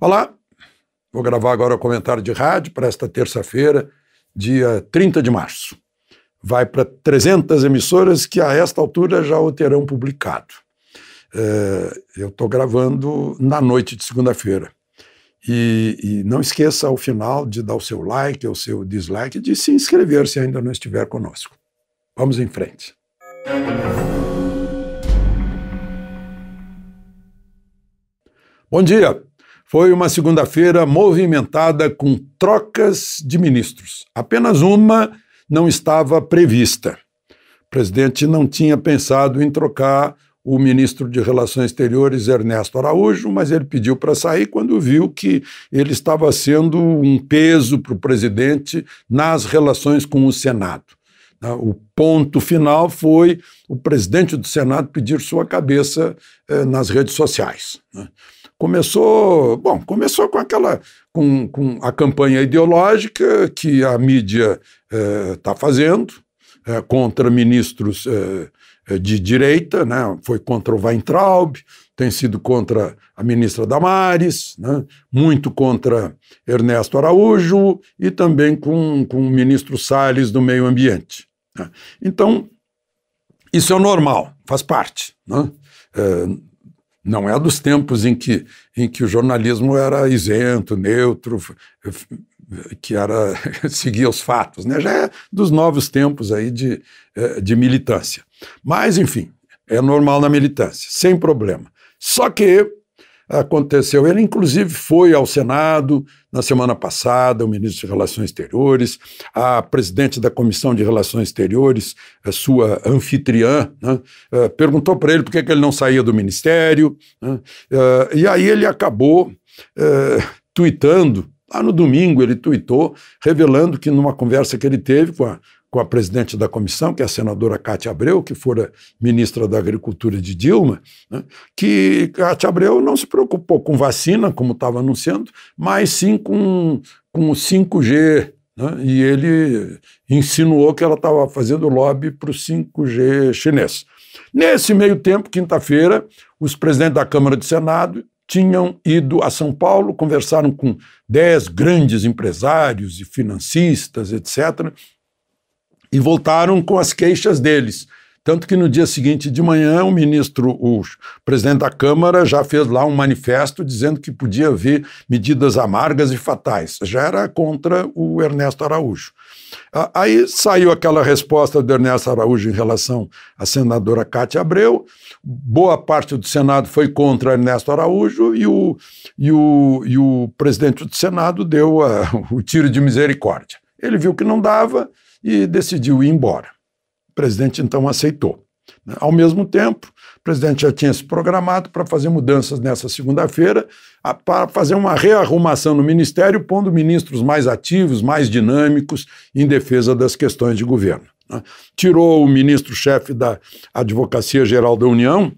Olá, vou gravar agora o comentário de rádio para esta terça-feira, dia 30 de março. Vai para 300 emissoras que a esta altura já o terão publicado. É, eu estou gravando na noite de segunda-feira. E, e, não esqueça ao final de dar o seu like ou seu dislike de se inscrever se ainda não estiver conosco. Vamos em frente. Bom dia! Foi uma segunda-feira movimentada com trocas de ministros. Apenas uma não estava prevista. O presidente não tinha pensado em trocar o ministro de Relações Exteriores, Ernesto Araújo, mas ele pediu para sair quando viu que ele estava sendo um peso para o presidente nas relações com o Senado. Né? O ponto final foi o presidente do Senado pedir sua cabeça eh, nas redes sociais. Né? Começou, bom, começou com aquela, com, com a campanha ideológica que a mídia está eh, fazendo eh, contra ministros de direita, né? Foi contra o Weintraub, tem sido contra a ministra Damares, né? muito contra Ernesto Araújo e também com, com o ministro Salles do Meio Ambiente. Né? Então, isso é normal, faz parte. Né? É, não é dos tempos em que, em que o jornalismo era isento, neutro, que era seguia os fatos, né? já é dos novos tempos aí de, é, de militância. Mas, enfim, é normal na militância, sem problema. Só que aconteceu. Ele, inclusive, foi ao Senado na semana passada, o ministro de Relações Exteriores, a presidente da Comissão de Relações Exteriores, sua anfitriã, né, eh, perguntou para ele por que ele não saía do ministério. Né, eh, e aí ele acabou é, eh, tweetando Lá no domingo ele tuitou, revelando que numa conversa que ele teve com a, com a presidente da comissão, que é a senadora Cátia Abreu, que fora ministra da Agricultura de Dilma, né, que Cátia Abreu não se preocupou com vacina, como estava anunciando, mas sim com, com o 5G. Né, e ele insinuou que ela estava fazendo lobby para o 5G chinês. Nesse meio tempo, quinta-feira, os presidentes da Câmara e do Senado tinham ido a São Paulo, conversaram com dez grandes empresários e financistas, etc., e voltaram com as queixas deles. Tanto que no dia seguinte de manhã, o ministro, o presidente da Câmara, já fez lá um manifesto dizendo que podia haver medidas amargas e fatais. Já era contra o Ernesto Araújo. Aí saiu aquela resposta do Ernesto Araújo em relação à senadora Cátia Abreu. Boa parte do Senado foi contra Ernesto Araújo e o, e o, e o presidente do Senado deu a, o tiro de misericórdia. Ele viu que não dava e decidiu ir embora. O presidente então aceitou. Né? Ao mesmo tempo, o presidente já tinha se programado para fazer mudanças nessa segunda-feira, para fazer uma rearrumação no ministério, pondo ministros mais ativos, mais dinâmicos em defesa das questões de governo. Né? Tirou o ministro-chefe da Advocacia Geral da União,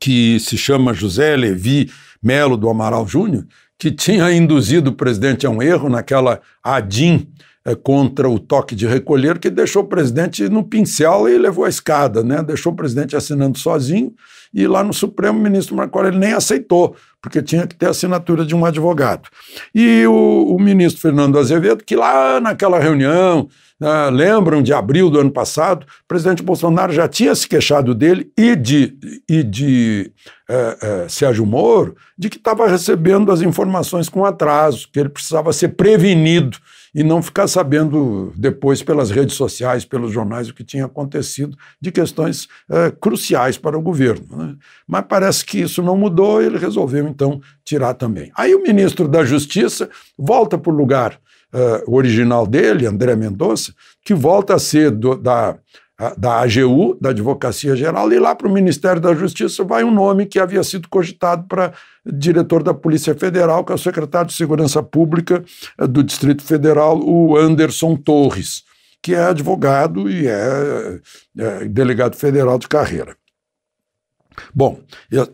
que se chama José Levi Melo do Amaral Júnior, que tinha induzido o presidente a um erro naquela ADIM é, contra o toque de recolher, que deixou o presidente no pincel e levou a escada, né? deixou o presidente assinando sozinho, e lá no Supremo, o ministro Marco Aurélio nem aceitou, porque tinha que ter a assinatura de um advogado. E o, o ministro Fernando Azevedo, que lá naquela reunião, né, lembram de abril do ano passado, o presidente Bolsonaro já tinha se queixado dele e de, e de eh, Sérgio Moro de que estava recebendo as informações com atraso, que ele precisava ser prevenido e não ficar sabendo depois pelas redes sociais, pelos jornais, o que tinha acontecido de questões é, cruciais para o governo. Né? Mas parece que isso não mudou e ele resolveu, então, tirar também. Aí o ministro da Justiça volta para o lugar é, original dele, André Mendonça, que volta a ser do, da da AGU, da Advocacia Geral, e lá para o Ministério da Justiça vai um nome que havia sido cogitado para diretor da Polícia Federal, que é o secretário de Segurança Pública eh, do Distrito Federal, o Anderson Torres, que é advogado e é, é, é delegado federal de carreira. Bom,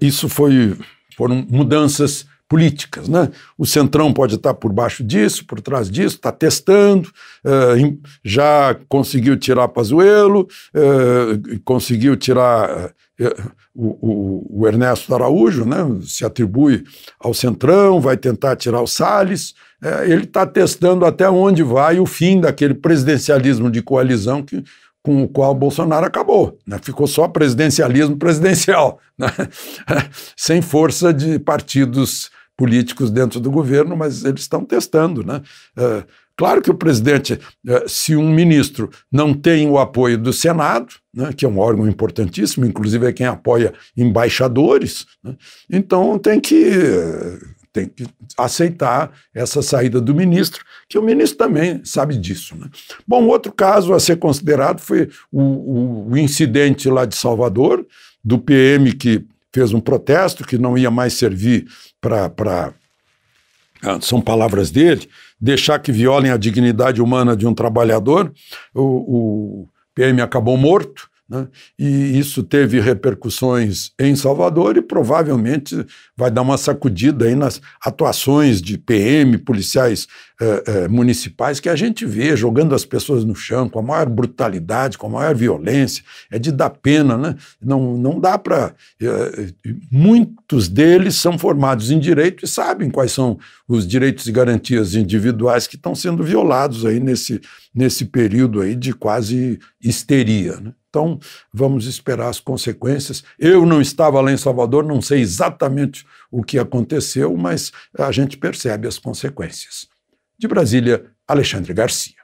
isso foi, foram mudanças políticas. Né? O Centrão pode estar por baixo disso, por trás disso, está testando, eh, já conseguiu tirar Pazuello, eh, conseguiu tirar eh, o, o, Ernesto Araújo, né? se atribui ao Centrão, vai tentar tirar o Salles. ele está testando até onde vai o fim daquele presidencialismo de coalizão que com o qual Bolsonaro acabou. Né? Ficou só presidencialismo presidencial, né? sem força de partidos políticos dentro do governo, mas eles estão testando. Né? É, claro que o presidente, é, se um ministro não tem o apoio do Senado, né, que é um órgão importantíssimo, inclusive é quem apoia embaixadores, né, então tem que tem que aceitar essa saída do ministro, que o ministro também sabe disso. Né? Bom, outro caso a ser considerado foi o, o incidente lá de Salvador, do PM que fez um protesto que não ia mais servir para. Ah, são palavras dele, deixar que violem a dignidade humana de um trabalhador. O, o PM acabou morto, né? E isso teve repercussões em Salvador e provavelmente vai dar uma sacudida aí nas atuações de PM, policiais eh, eh, municipais, que a gente vê jogando as pessoas no chão com a maior brutalidade, com a maior violência. É de dar pena, né? Não, não dá para. Eh, eh, muitos deles são formados em direito e sabem quais são os direitos e garantias individuais que estão sendo violados aí nesse, nesse período aí de quase histeria. Né? Então, vamos esperar as consequências. Eu não estava lá em Salvador, não sei exatamente o que aconteceu, mas a gente percebe as consequências. De Brasília, Alexandre Garcia.